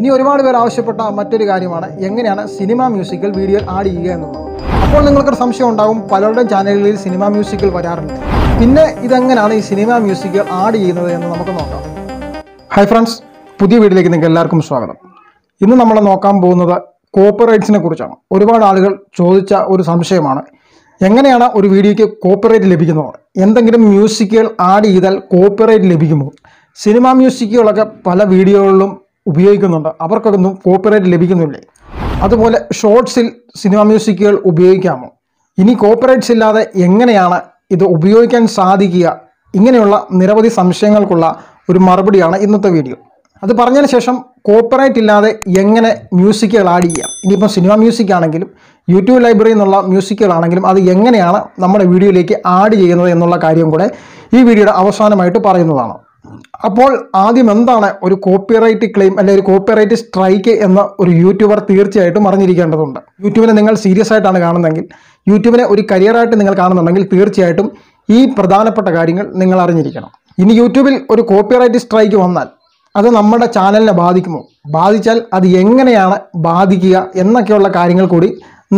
ഇനി ഒരുപാട് പേർ ആവശ്യപ്പെട്ട മറ്റൊരു കാര്യമാണ് എങ്ങനെയാണ് സിനിമ മ്യൂസിക്കൽ വീഡിയോ ആഡ് ചെയ്യുക എന്നുള്ളത് അപ്പോൾ നിങ്ങൾക്കൊരു സംശയം ഉണ്ടാകും പലരുടെയും ചാനലുകളിൽ സിനിമ മ്യൂസിക്കൽ വരാറുണ്ട് പിന്നെ ഇതെങ്ങനെയാണ് ഈ സിനിമ മ്യൂസിക്കൽ ആഡ് ചെയ്യുന്നത് എന്ന് നമുക്ക് നോക്കാം ഹൈ ഫ്രണ്ട്സ് പുതിയ വീഡിയോയിലേക്ക് നിങ്ങൾക്ക് എല്ലാവർക്കും സ്വാഗതം ഇന്ന് നമ്മൾ നോക്കാൻ പോകുന്നത് കോപ്പറേറ്റ്സിനെ കുറിച്ചാണ് ഒരുപാട് ആളുകൾ ചോദിച്ച ഒരു സംശയമാണ് എങ്ങനെയാണ് ഒരു വീഡിയോയ്ക്ക് കോപ്പറേറ്റ് ലഭിക്കുന്നത് എന്തെങ്കിലും മ്യൂസിക്കുകൾ ആഡ് ചെയ്താൽ കോപ്പറേറ്റ് ലഭിക്കുമോ സിനിമ മ്യൂസിക്കുകളൊക്കെ പല വീഡിയോകളിലും ഉപയോഗിക്കുന്നുണ്ട് അവർക്കൊന്നും കോപ്പിറൈറ്റ് ലഭിക്കുന്നില്ലേ അതുപോലെ ഷോർട്സിൽ സിനിമ മ്യൂസിക്കുകൾ ഉപയോഗിക്കാമോ ഇനി കോപ്പറേറ്റ്സ് ഇല്ലാതെ എങ്ങനെയാണ് ഇത് ഉപയോഗിക്കാൻ സാധിക്കുക ഇങ്ങനെയുള്ള നിരവധി സംശയങ്ങൾക്കുള്ള ഒരു മറുപടിയാണ് ഇന്നത്തെ വീഡിയോ അത് പറഞ്ഞതിന് ശേഷം കോപ്പറേറ്റ് ഇല്ലാതെ എങ്ങനെ മ്യൂസിക്കുകൾ ആഡ് ചെയ്യാം ഇനിയിപ്പോൾ സിനിമ മ്യൂസിക് ആണെങ്കിലും യൂട്യൂബ് ലൈബ്രറിയിൽ നിന്നുള്ള ആണെങ്കിലും അത് എങ്ങനെയാണ് നമ്മുടെ വീഡിയോയിലേക്ക് ആഡ് ചെയ്യുന്നത് എന്നുള്ള കാര്യം കൂടെ ഈ വീഡിയോയുടെ അവസാനമായിട്ട് പറയുന്നതാണ് അപ്പോൾ ആദ്യം എന്താണ് ഒരു കോപ്പിറൈറ്റ് ക്ലെയിം അല്ലെങ്കിൽ ഒരു കോപ്പിറൈറ്റ് സ്ട്രൈക്ക് എന്ന ഒരു യൂട്യൂബർ തീർച്ചയായിട്ടും അറിഞ്ഞിരിക്കേണ്ടതുണ്ട് യൂട്യൂബിനെ നിങ്ങൾ സീരിയസ് ആയിട്ടാണ് കാണുന്നതെങ്കിൽ യൂട്യൂബിനെ ഒരു കരിയറായിട്ട് നിങ്ങൾ കാണുന്നുണ്ടെങ്കിൽ തീർച്ചയായിട്ടും ഈ പ്രധാനപ്പെട്ട കാര്യങ്ങൾ നിങ്ങൾ അറിഞ്ഞിരിക്കണം ഇനി യൂട്യൂബിൽ ഒരു കോപ്പിറൈറ്റ് സ്ട്രൈക്ക് വന്നാൽ അത് നമ്മുടെ ചാനലിനെ ബാധിക്കുമോ ബാധിച്ചാൽ അത് എങ്ങനെയാണ് ബാധിക്കുക എന്നൊക്കെയുള്ള കാര്യങ്ങൾ കൂടി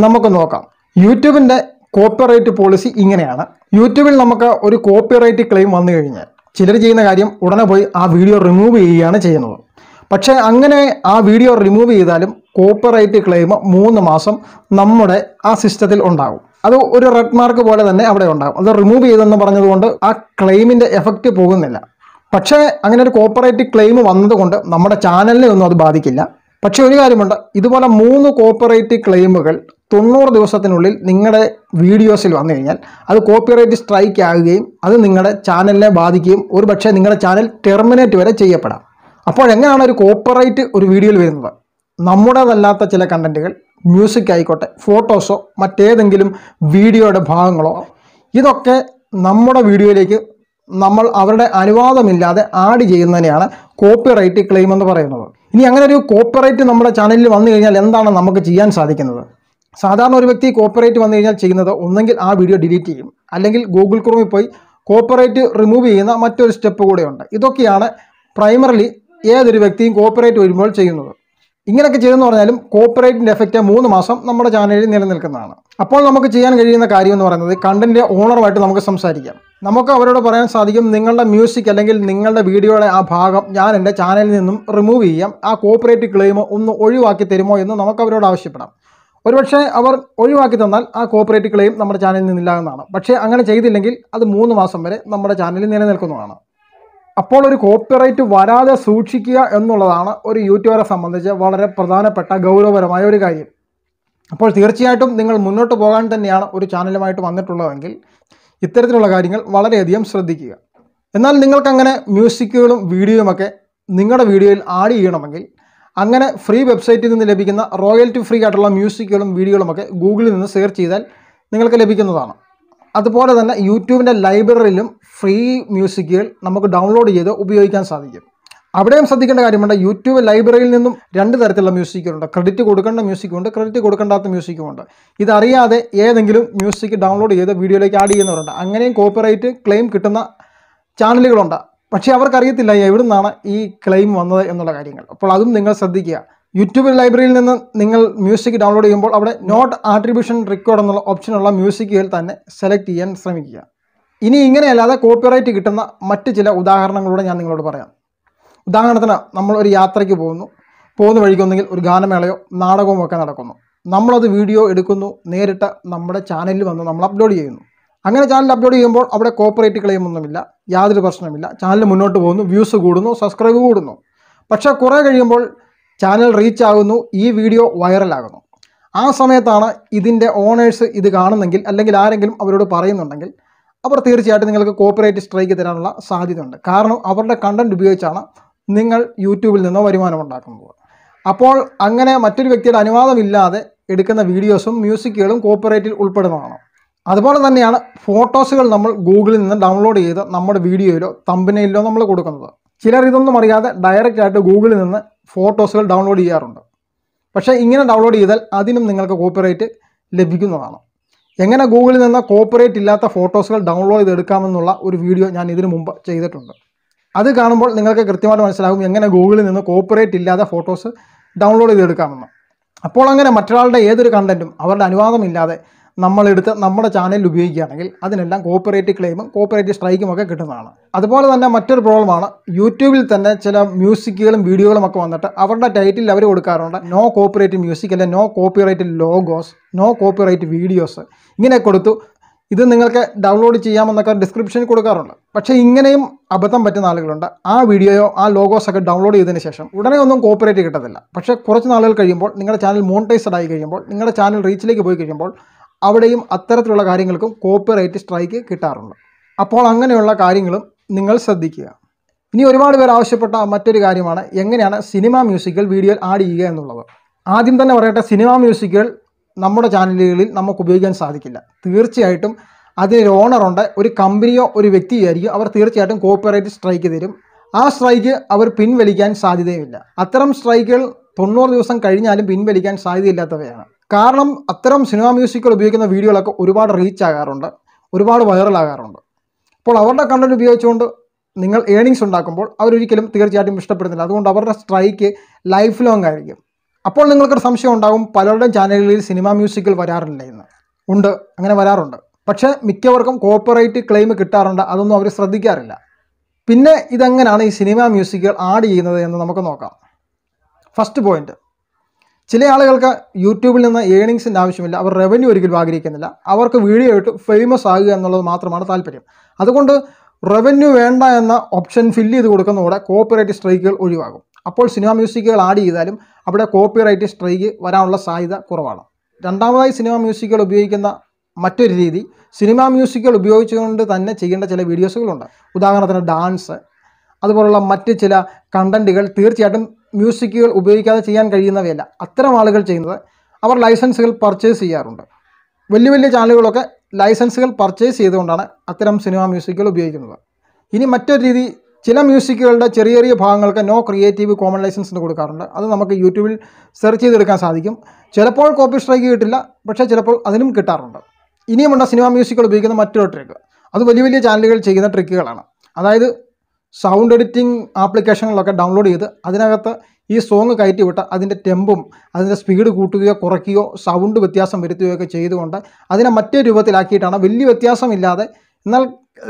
നമുക്ക് നോക്കാം യൂട്യൂബിൻ്റെ കോപ്പിറൈറ്റ് പോളിസി ഇങ്ങനെയാണ് യൂട്യൂബിൽ നമുക്ക് ഒരു കോപ്പിറൈറ്റ് ക്ലെയിം വന്നു കഴിഞ്ഞാൽ ചിലർ ചെയ്യുന്ന കാര്യം ഉടനെ പോയി ആ വീഡിയോ റിമൂവ് ചെയ്യുകയാണ് ചെയ്യുന്നത് പക്ഷേ അങ്ങനെ ആ വീഡിയോ റിമൂവ് ചെയ്താലും കോപ്പറേറ്റ് ക്ലെയിം മൂന്ന് മാസം നമ്മുടെ ആ സിസ്റ്റത്തിൽ ഉണ്ടാകും അത് ഒരു റെഡ് മാർക്ക് പോലെ തന്നെ അവിടെ ഉണ്ടാകും അത് റിമൂവ് ചെയ്തെന്ന് പറഞ്ഞതുകൊണ്ട് ആ ക്ലെയിമിൻ്റെ എഫക്റ്റ് പോകുന്നില്ല പക്ഷേ അങ്ങനെ ഒരു കോപ്പറേറ്റ് ക്ലെയിം വന്നതുകൊണ്ട് നമ്മുടെ ചാനലിനെ ഒന്നും അത് ബാധിക്കില്ല പക്ഷേ ഒരു കാര്യമുണ്ട് ഇതുപോലെ മൂന്ന് കോപ്പറേറ്റ് ക്ലെയിമുകൾ തൊണ്ണൂറ് ദിവസത്തിനുള്ളിൽ നിങ്ങളുടെ വീഡിയോസിൽ വന്നു കഴിഞ്ഞാൽ അത് കോപ്പിറൈറ്റ് സ്ട്രൈക്ക് ആകുകയും അത് നിങ്ങളുടെ ചാനലിനെ ബാധിക്കുകയും ഒരു പക്ഷേ നിങ്ങളുടെ ചാനൽ ടെർമിനേറ്റ് വരെ ചെയ്യപ്പെടാം അപ്പോൾ എങ്ങനെയാണ് ഒരു കോപ്പിറൈറ്റ് ഒരു വീഡിയോയിൽ വരുന്നത് നമ്മുടേതല്ലാത്ത ചില കണ്ടൻറ്റുകൾ മ്യൂസിക് ആയിക്കോട്ടെ ഫോട്ടോസോ മറ്റേതെങ്കിലും വീഡിയോയുടെ ഭാഗങ്ങളോ ഇതൊക്കെ നമ്മുടെ വീഡിയോയിലേക്ക് നമ്മൾ അവരുടെ അനുവാദമില്ലാതെ ആഡ് ചെയ്യുന്നതിനെയാണ് കോപ്പിറൈറ്റ് ക്ലെയിം എന്ന് പറയുന്നത് ഇനി അങ്ങനെ ഒരു കോപ്പിറൈറ്റ് നമ്മുടെ ചാനലിൽ വന്നു കഴിഞ്ഞാൽ എന്താണ് നമുക്ക് ചെയ്യാൻ സാധിക്കുന്നത് സാധാരണ ഒരു വ്യക്തി കോപ്പറേറ്റ് വന്നു കഴിഞ്ഞാൽ ചെയ്യുന്നത് ഒന്നെങ്കിൽ ആ വീഡിയോ ഡിലീറ്റ് ചെയ്യും അല്ലെങ്കിൽ ഗൂഗിൾ ക്രോമിൽ പോയി കോപ്പറേറ്റ് റിമൂവ് ചെയ്യുന്ന മറ്റൊരു സ്റ്റെപ്പ് കൂടെയുണ്ട് ഇതൊക്കെയാണ് പ്രൈമറിലി ഏതൊരു വ്യക്തിയും കോപ്പറേറ്റ് വരുമ്പോൾ ചെയ്യുന്നത് ഇങ്ങനെയൊക്കെ ചെയ്തെന്ന് പറഞ്ഞാലും കോപ്പറേറ്റിൻ്റെ എഫക്റ്റ് മൂന്ന് മാസം നമ്മുടെ ചാനലിൽ നിലനിൽക്കുന്നതാണ് അപ്പോൾ നമുക്ക് ചെയ്യാൻ കഴിയുന്ന കാര്യം എന്ന് പറയുന്നത് കണ്ടൻറ്റ് ഓണറുമായിട്ട് നമുക്ക് സംസാരിക്കാം നമുക്ക് അവരോട് പറയാൻ സാധിക്കും നിങ്ങളുടെ മ്യൂസിക് അല്ലെങ്കിൽ നിങ്ങളുടെ വീഡിയോയുടെ ആ ഭാഗം ഞാൻ എൻ്റെ ചാനലിൽ നിന്നും റിമൂവ് ചെയ്യാം ആ കോപ്പറേറ്റ് ക്ലെയിം ഒന്ന് ഒഴിവാക്കി തരുമോ എന്ന് നമുക്ക് അവരോട് ആവശ്യപ്പെടാം ഒരുപക്ഷെ അവർ ഒഴിവാക്കി തന്നാൽ ആ കോപ്പറേറ്റ് ക്ലെയിം നമ്മുടെ ചാനലിൽ നിന്നില്ലാകുന്നതാണ് പക്ഷേ അങ്ങനെ ചെയ്തില്ലെങ്കിൽ അത് മൂന്ന് മാസം വരെ നമ്മുടെ ചാനലിൽ നിലനിൽക്കുന്നതാണ് അപ്പോൾ ഒരു കോപ്പിറൈറ്റ് വരാതെ സൂക്ഷിക്കുക എന്നുള്ളതാണ് ഒരു യൂട്യൂബറെ സംബന്ധിച്ച് വളരെ പ്രധാനപ്പെട്ട ഗൗരവപരമായ ഒരു കാര്യം അപ്പോൾ തീർച്ചയായിട്ടും നിങ്ങൾ മുന്നോട്ട് പോകാൻ തന്നെയാണ് ഒരു ചാനലുമായിട്ട് വന്നിട്ടുള്ളതെങ്കിൽ ഇത്തരത്തിലുള്ള കാര്യങ്ങൾ വളരെയധികം ശ്രദ്ധിക്കുക എന്നാൽ നിങ്ങൾക്കങ്ങനെ മ്യൂസിക്കുകളും വീഡിയോയുമൊക്കെ നിങ്ങളുടെ വീഡിയോയിൽ ആഡ് ചെയ്യണമെങ്കിൽ അങ്ങനെ ഫ്രീ വെബ്സൈറ്റിൽ നിന്ന് ലഭിക്കുന്ന റോയൽറ്റി ഫ്രീ ആയിട്ടുള്ള മ്യൂസിക്കുകളും വീഡിയോകളുമൊക്കെ ഗൂഗിളിൽ നിന്ന് സെർച്ച് ചെയ്താൽ നിങ്ങൾക്ക് ലഭിക്കുന്നതാണ് അതുപോലെ തന്നെ യൂട്യൂബിൻ്റെ ലൈബ്രറിയിലും ഫ്രീ മ്യൂസിക്കുകൾ നമുക്ക് ഡൗൺലോഡ് ചെയ്ത് ഉപയോഗിക്കാൻ സാധിക്കും അവിടെയും ശ്രദ്ധിക്കേണ്ട കാര്യമുണ്ട് യൂട്യൂബ് ലൈബ്രറിയിൽ നിന്നും രണ്ട് തരത്തിലുള്ള മ്യൂസിക്കുകളുണ്ട് ക്രെഡിറ്റ് കൊടുക്കേണ്ട മ്യൂസിക്കുമുണ്ട് ക്രെഡിറ്റ് കൊടുക്കേണ്ടാത്ത മ്യൂസിക്കുമുണ്ട് ഇതറിയാതെ ഏതെങ്കിലും മ്യൂസിക് ഡൗൺലോഡ് ചെയ്ത് വീഡിയോയിലേക്ക് ആഡ് ചെയ്യുന്നവരുണ്ട് അങ്ങനെയും കോപ്പിറൈറ്റ് ക്ലെയിം കിട്ടുന്ന ചാനലുകളുണ്ട് പക്ഷേ അവർക്കറിയത്തില്ല എവിടെ നിന്നാണ് ഈ ക്ലെയിം വന്നത് എന്നുള്ള കാര്യങ്ങൾ അപ്പോൾ അതും നിങ്ങൾ ശ്രദ്ധിക്കുക യൂട്യൂബ് ലൈബ്രറിയിൽ നിന്ന് നിങ്ങൾ മ്യൂസിക് ഡൗൺലോഡ് ചെയ്യുമ്പോൾ അവിടെ നോട്ട് ആട്രിബ്യൂഷൻ റെക്കോർഡ് എന്നുള്ള ഓപ്ഷനുള്ള മ്യൂസിക്കുകൾ തന്നെ സെലക്ട് ചെയ്യാൻ ശ്രമിക്കുക ഇനി ഇങ്ങനെയല്ലാതെ കോപ്പിറൈറ്റ് കിട്ടുന്ന മറ്റ് ചില ഉദാഹരണങ്ങളൂടെ ഞാൻ നിങ്ങളോട് പറയാം ഉദാഹരണത്തിന് നമ്മൾ ഒരു യാത്രയ്ക്ക് പോകുന്നു പോകുന്ന വഴിക്കൊന്നെങ്കിൽ ഒരു ഗാനമേളയോ നാടകമോ ഒക്കെ നടക്കുന്നു നമ്മളത് വീഡിയോ എടുക്കുന്നു നേരിട്ട് നമ്മുടെ ചാനലിൽ വന്ന് നമ്മൾ അപ്ലോഡ് ചെയ്യുന്നു അങ്ങനെ ചാനൽ അപ്ലോഡ് ചെയ്യുമ്പോൾ അവിടെ കോപ്പറേറ്റ് ക്ലെയിം ഒന്നുമില്ല യാതൊരു പ്രശ്നമില്ല ചാനൽ മുന്നോട്ട് പോകുന്നു വ്യൂസ് കൂടുന്നു സബ്സ്ക്രൈബ് കൂടുന്നു പക്ഷേ കുറേ കഴിയുമ്പോൾ ചാനൽ റീച്ച് ആകുന്നു ഈ വീഡിയോ വൈറലാകുന്നു ആ സമയത്താണ് ഇതിൻ്റെ ഓണേഴ്സ് ഇത് കാണുന്നെങ്കിൽ അല്ലെങ്കിൽ ആരെങ്കിലും അവരോട് പറയുന്നുണ്ടെങ്കിൽ അവർ തീർച്ചയായിട്ടും നിങ്ങൾക്ക് കോപ്പറേറ്റ് സ്ട്രൈക്ക് തരാനുള്ള സാധ്യതയുണ്ട് കാരണം അവരുടെ കണ്ടൻറ് ഉപയോഗിച്ചാണ് നിങ്ങൾ യൂട്യൂബിൽ നിന്നോ വരുമാനം ഉണ്ടാക്കുന്നത് അപ്പോൾ അങ്ങനെ മറ്റൊരു വ്യക്തിയുടെ അനുവാദമില്ലാതെ എടുക്കുന്ന വീഡിയോസും മ്യൂസിക്കുകളും കോപ്പറേറ്റിൽ ഉൾപ്പെടുന്നതാണ് അതുപോലെ തന്നെയാണ് ഫോട്ടോസുകൾ നമ്മൾ ഗൂഗിളിൽ നിന്ന് ഡൗൺലോഡ് ചെയ്ത് നമ്മുടെ വീഡിയോയിലോ തമ്പനയിലോ നമ്മൾ കൊടുക്കുന്നത് ചിലർ ഇതൊന്നും അറിയാതെ ഡയറക്റ്റ് ആയിട്ട് ഗൂഗിളിൽ നിന്ന് ഫോട്ടോസുകൾ ഡൗൺലോഡ് ചെയ്യാറുണ്ട് പക്ഷേ ഇങ്ങനെ ഡൗൺലോഡ് ചെയ്താൽ അതിനും നിങ്ങൾക്ക് കോപ്പിറൈറ്റ് ലഭിക്കുന്നതാണ് എങ്ങനെ ഗൂഗിളിൽ നിന്ന് കോപ്പിറൈറ്റ് ഇല്ലാത്ത ഫോട്ടോസുകൾ ഡൗൺലോഡ് ചെയ്തെടുക്കാമെന്നുള്ള ഒരു വീഡിയോ ഞാൻ ഇതിനു മുമ്പ് ചെയ്തിട്ടുണ്ട് അത് കാണുമ്പോൾ നിങ്ങൾക്ക് കൃത്യമായിട്ട് മനസ്സിലാകും എങ്ങനെ ഗൂഗിളിൽ നിന്ന് കോപ്പിറൈറ്റ് ഇല്ലാതെ ഫോട്ടോസ് ഡൗൺലോഡ് ചെയ്തെടുക്കാമെന്ന് അപ്പോൾ അങ്ങനെ മറ്റൊരാളുടെ ഏതൊരു കണ്ടൻറ്റും അവരുടെ അനുവാദമില്ലാതെ നമ്മളെടുത്ത് നമ്മുടെ ചാനലിൽ ഉപയോഗിക്കുകയാണെങ്കിൽ അതിനെല്ലാം കോപ്പറേറ്റ് ക്ലെയിമും കോപ്പറേറ്റ് സ്ട്രൈക്കും ഒക്കെ കിട്ടുന്നതാണ് അതുപോലെ തന്നെ മറ്റൊരു പ്രോബ്ലമാണ് യൂട്യൂബിൽ തന്നെ ചില മ്യൂസിക്കുകളും വീഡിയോകളും ഒക്കെ വന്നിട്ട് അവരുടെ ടൈറ്റിൽ അവർ കൊടുക്കാറുണ്ട് നോ കോപ്പറേറ്റ് മ്യൂസിക് അല്ലെങ്കിൽ no copyright logos no copyright videos ഇങ്ങനെ കൊടുത്തു ഇത് നിങ്ങൾക്ക് ഡൗൺലോഡ് ചെയ്യാമെന്നൊക്കെ ഡിസ്ക്രിപ്ഷനിൽ കൊടുക്കാറുണ്ട് പക്ഷേ ഇങ്ങനെയും അബദ്ധം പറ്റുന്ന ആളുകളുണ്ട് ആ വീഡിയോയോ ആ ലോഗോസ് ഒക്കെ ഡൗൺലോഡ് ചെയ്തതിന് ശേഷം ഉടനെ ഒന്നും കോപ്പറേറ്റ് കിട്ടത്തില്ല പക്ഷേ കുറച്ച് നാളുകൾ കഴിയുമ്പോൾ നിങ്ങളുടെ ചാനൽ മോണിറ്റൈസ്ഡ് ആയി കഴിയുമ്പോൾ നിങ്ങളുടെ ചാനൽ റീച്ചിലേക്ക് പോയി കഴിയുമ്പോൾ അവിടെയും അത്തരത്തിലുള്ള കാര്യങ്ങൾക്കും കോപ്പിറൈറ്റ് സ്ട്രൈക്ക് കിട്ടാറുണ്ട് അപ്പോൾ അങ്ങനെയുള്ള കാര്യങ്ങളും നിങ്ങൾ ശ്രദ്ധിക്കുക ഇനി ഒരുപാട് പേർ ആവശ്യപ്പെട്ട മറ്റൊരു കാര്യമാണ് എങ്ങനെയാണ് സിനിമ മ്യൂസിക്കൽ വീഡിയോയിൽ ആഡ് ചെയ്യുക എന്നുള്ളത് ആദ്യം തന്നെ പറയട്ടെ സിനിമ മ്യൂസിക്കുകൾ നമ്മുടെ ചാനലുകളിൽ നമുക്ക് ഉപയോഗിക്കാൻ സാധിക്കില്ല തീർച്ചയായിട്ടും അതിനൊരു ഓണറുണ്ട് ഒരു കമ്പനിയോ ഒരു വ്യക്തിയോ ആയിരിക്കും അവർ തീർച്ചയായിട്ടും കോപ്പിറൈറ്റ് സ്ട്രൈക്ക് തരും ആ സ്ട്രൈക്ക് അവർ പിൻവലിക്കാൻ സാധ്യതയുമില്ല അത്തരം സ്ട്രൈക്കുകൾ തൊണ്ണൂറ് ദിവസം കഴിഞ്ഞാലും പിൻവലിക്കാൻ സാധ്യതയില്ലാത്തവയാണ് കാരണം അത്തരം സിനിമ മ്യൂസിക്കുകൾ ഉപയോഗിക്കുന്ന വീഡിയോകളൊക്കെ ഒരുപാട് റീച്ച് ആകാറുണ്ട് ഒരുപാട് വൈറലാകാറുണ്ട് അപ്പോൾ അവരുടെ കണ്ടൻറ്റ് ഉപയോഗിച്ചുകൊണ്ട് നിങ്ങൾ ഏണിങ്സ് ഉണ്ടാക്കുമ്പോൾ അവരൊരിക്കലും തീർച്ചയായിട്ടും ഇഷ്ടപ്പെടുന്നില്ല അതുകൊണ്ട് അവരുടെ സ്ട്രൈക്ക് ലൈഫ് ലോങ് ആയിരിക്കും അപ്പോൾ നിങ്ങൾക്കൊരു സംശയം ഉണ്ടാകും പലരുടെയും ചാനലുകളിൽ സിനിമ മ്യൂസിക്കൽ വരാറില്ല എന്ന് ഉണ്ട് അങ്ങനെ വരാറുണ്ട് പക്ഷേ മിക്കവർക്കും കോപ്പറേറ്റ് ക്ലെയിം കിട്ടാറുണ്ട് അതൊന്നും അവർ ശ്രദ്ധിക്കാറില്ല പിന്നെ ഇതെങ്ങനെയാണ് ഈ സിനിമ മ്യൂസിക്കുകൾ ആഡ് ചെയ്യുന്നത് എന്ന് നമുക്ക് നോക്കാം ഫസ്റ്റ് പോയിന്റ് ചില ആളുകൾക്ക് യൂട്യൂബിൽ നിന്ന് ഏണിങ്സിൻ്റെ ആവശ്യമില്ല അവർ റവന്യൂ ഒരിക്കലും ആഗ്രഹിക്കുന്നില്ല അവർക്ക് വീഡിയോ ഇട്ട് ഫേമസ് ആകുക എന്നുള്ളത് മാത്രമാണ് താല്പര്യം അതുകൊണ്ട് റവന്യൂ വേണ്ട എന്ന ഓപ്ഷൻ ഫില്ല് ചെയ്ത് കൊടുക്കുന്നതോടെ കോപ്പിറൈറ്റ് സ്ട്രൈക്കുകൾ ഒഴിവാകും അപ്പോൾ സിനിമ മ്യൂസിക്കുകൾ ആഡ് ചെയ്താലും അവിടെ കോപ്പിറൈറ്റ് സ്ട്രൈക്ക് വരാനുള്ള സാധ്യത കുറവാണ് രണ്ടാമതായി സിനിമ മ്യൂസിക്കുകൾ ഉപയോഗിക്കുന്ന മറ്റൊരു രീതി സിനിമ മ്യൂസിക്കുകൾ ഉപയോഗിച്ചുകൊണ്ട് തന്നെ ചെയ്യേണ്ട ചില വീഡിയോസുകളുണ്ട് ഉദാഹരണത്തിന് ഡാൻസ് അതുപോലുള്ള മറ്റ് ചില കണ്ടൻറ്റുകൾ തീർച്ചയായിട്ടും മ്യൂസിക്കുകൾ ഉപയോഗിക്കാതെ ചെയ്യാൻ കഴിയുന്നവയല്ല അത്തരം ആളുകൾ ചെയ്യുന്നത് അവർ ലൈസൻസുകൾ പർച്ചേസ് ചെയ്യാറുണ്ട് വലിയ വലിയ ചാനലുകളൊക്കെ ലൈസൻസുകൾ പർച്ചേസ് ചെയ്തുകൊണ്ടാണ് അത്തരം സിനിമ മ്യൂസിക്കുകൾ ഉപയോഗിക്കുന്നത് ഇനി മറ്റൊരു രീതി ചില മ്യൂസിക്കുകളുടെ ചെറിയ ചെറിയ ഭാഗങ്ങൾക്ക് നോ ക്രിയേറ്റീവ് കോമൺ ലൈസൻസ് കൊടുക്കാറുണ്ട് അത് നമുക്ക് യൂട്യൂബിൽ സെർച്ച് ചെയ്തെടുക്കാൻ സാധിക്കും ചിലപ്പോൾ കോപ്പി സ്ട്രൈക്ക് കിട്ടില്ല പക്ഷേ ചിലപ്പോൾ അതിനും കിട്ടാറുണ്ട് ഇനിയുമുണ്ട് സിനിമ മ്യൂസിക്കുകൾ ഉപയോഗിക്കുന്ന മറ്റൊരു ട്രിക്ക് അത് വലിയ വലിയ ചാനലുകൾ ചെയ്യുന്ന ട്രിക്കുകളാണ് അതായത് സൗണ്ട് എഡിറ്റിംഗ് ആപ്ലിക്കേഷനുകളൊക്കെ ഡൗൺലോഡ് ചെയ്ത് അതിനകത്ത് ഈ സോങ് കയറ്റി വിട്ട് അതിൻ്റെ ടെമ്പും അതിൻ്റെ സ്പീഡ് കൂട്ടുകയോ കുറയ്ക്കുകയോ സൗണ്ട് വ്യത്യാസം വരുത്തുകയോ ഒക്കെ ചെയ്തുകൊണ്ട് അതിനെ മറ്റേ രൂപത്തിലാക്കിയിട്ടാണ് വലിയ വ്യത്യാസമില്ലാതെ എന്നാൽ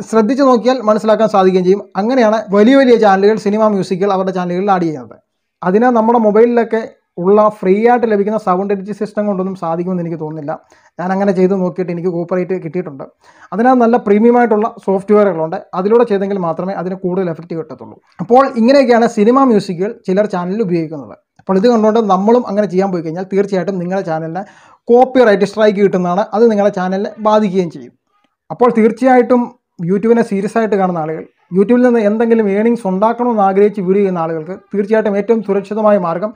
ശ്രദ്ധിച്ചു നോക്കിയാൽ മനസ്സിലാക്കാൻ സാധിക്കുകയും ചെയ്യും അങ്ങനെയാണ് വലിയ വലിയ ചാനലുകൾ സിനിമ മ്യൂസിക്കുകൾ അവരുടെ ചാനലുകളിൽ ആഡ് ചെയ്യുന്നത് അതിനെ നമ്മുടെ മൊബൈലിലൊക്കെ ഉള്ള ഫ്രീ ആയിട്ട് ലഭിക്കുന്ന സൗണ്ട് എഡിറ്റ് സിസ്റ്റം കൊണ്ടൊന്നും സാധിക്കുമെന്ന് എനിക്ക് തോന്നുന്നില്ല ഞാൻ അങ്ങനെ ചെയ്ത് നോക്കിയിട്ട് എനിക്ക് കോപ്പറേറ്റ് കിട്ടിയിട്ടുണ്ട് അതിനകത്ത് നല്ല പ്രീമിയം ആയിട്ടുള്ള സോഫ്റ്റ്വെയറുകളുണ്ട് അതിലൂടെ ചെയ്തെങ്കിൽ മാത്രമേ അതിന് കൂടുതൽ എഫക്റ്റ് കിട്ടത്തുള്ളൂ അപ്പോൾ ഇങ്ങനെയൊക്കെയാണ് സിനിമ മ്യൂസിക്കുകൾ ചിലർ ചാനലിൽ ഉപയോഗിക്കുന്നത് അപ്പോൾ ഇത് കണ്ടുകൊണ്ട് നമ്മളും അങ്ങനെ ചെയ്യാൻ പോയി കഴിഞ്ഞാൽ തീർച്ചയായിട്ടും നിങ്ങളുടെ കോപ്പി കോപ്പിറൈറ്റ് സ്ട്രൈക്ക് കിട്ടുന്നതാണ് അത് നിങ്ങളുടെ ചാനലിനെ ബാധിക്കുകയും ചെയ്യും അപ്പോൾ തീർച്ചയായിട്ടും യൂട്യൂബിനെ സീരിയസ് ആയിട്ട് കാണുന്ന ആളുകൾ യൂട്യൂബിൽ നിന്ന് എന്തെങ്കിലും ഏണിങ്സ് ഉണ്ടാക്കണമെന്ന് ആഗ്രഹിച്ച് വീഡിയോ ചെയ്യുന്ന ആളുകൾക്ക് തീർച്ചയായിട്ടും ഏറ്റവും സുരക്ഷിതമായ മാർഗം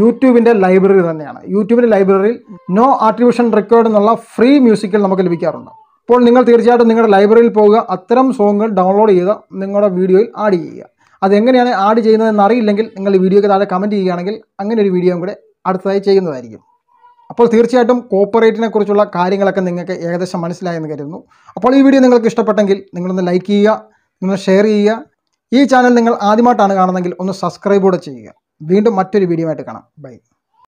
യൂട്യൂബിൻ്റെ ലൈബ്രറി തന്നെയാണ് യൂട്യൂബിൻ്റെ ലൈബ്രറിയിൽ നോ ആർട്ടിഫിഷ്യൽ റെക്കോർഡ് എന്നുള്ള ഫ്രീ മ്യൂസിക്കൽ നമുക്ക് ലഭിക്കാറുണ്ട് അപ്പോൾ നിങ്ങൾ തീർച്ചയായിട്ടും നിങ്ങളുടെ ലൈബ്രറിയിൽ പോവുക അത്തരം സോങ്ങുകൾ ഡൗൺലോഡ് ചെയ്ത് നിങ്ങളുടെ വീഡിയോയിൽ ആഡ് ചെയ്യുക അതെങ്ങനെയാണ് ആഡ് ചെയ്യുന്നതെന്ന് അറിയില്ലെങ്കിൽ നിങ്ങൾ വീഡിയോയ്ക്ക് താഴെ കമൻറ്റ് ചെയ്യുകയാണെങ്കിൽ അങ്ങനെ ഒരു വീഡിയോയും കൂടെ അടുത്തതായി ചെയ്യുന്നതായിരിക്കും അപ്പോൾ തീർച്ചയായിട്ടും കോപ്പറേറ്റിനെ കുറിച്ചുള്ള കാര്യങ്ങളൊക്കെ നിങ്ങൾക്ക് ഏകദേശം മനസ്സിലായെന്ന് കരുതുന്നു അപ്പോൾ ഈ വീഡിയോ നിങ്ങൾക്ക് ഇഷ്ടപ്പെട്ടെങ്കിൽ നിങ്ങളൊന്ന് ലൈക്ക് ചെയ്യുക നിങ്ങൾ ഷെയർ ചെയ്യുക ഈ ചാനൽ നിങ്ങൾ ആദ്യമായിട്ടാണ് കാണുന്നതെങ്കിൽ ഒന്ന് സബ്സ്ക്രൈബ് കൂടെ ചെയ്യുക വീണ്ടും മറ്റൊരു വീഡിയോ ആയിട്ട് കാണാം ബൈ